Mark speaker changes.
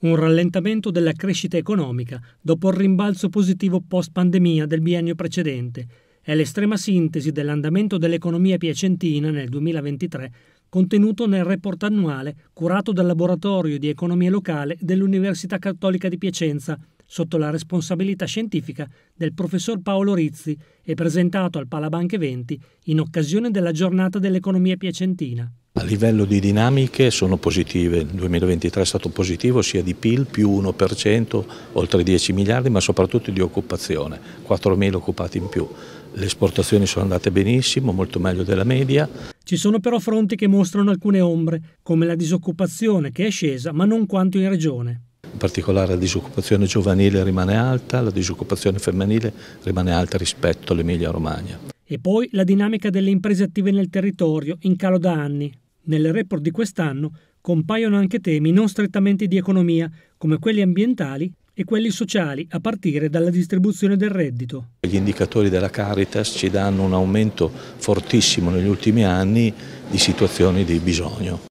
Speaker 1: un rallentamento della crescita economica dopo il rimbalzo positivo post-pandemia del biennio precedente è l'estrema sintesi dell'andamento dell'economia piacentina nel 2023 contenuto nel report annuale curato dal Laboratorio di Economia Locale dell'Università Cattolica di Piacenza sotto la responsabilità scientifica del professor Paolo Rizzi e presentato al Palabanche 20 in occasione della giornata dell'economia piacentina.
Speaker 2: A livello di dinamiche sono positive, il 2023 è stato positivo sia di PIL più 1%, oltre 10 miliardi, ma soprattutto di occupazione, 4.000 occupati in più. Le esportazioni sono andate benissimo, molto meglio della
Speaker 1: media. Ci sono però fronti che mostrano alcune ombre, come la disoccupazione che è scesa ma non quanto in regione.
Speaker 2: In particolare la disoccupazione giovanile rimane alta, la disoccupazione femminile rimane alta rispetto all'Emilia Romagna.
Speaker 1: E poi la dinamica delle imprese attive nel territorio, in calo da anni, nel report di quest'anno compaiono anche temi non strettamente di economia, come quelli ambientali e quelli sociali, a partire dalla distribuzione del reddito.
Speaker 2: Gli indicatori della Caritas ci danno un aumento fortissimo negli ultimi anni di situazioni di bisogno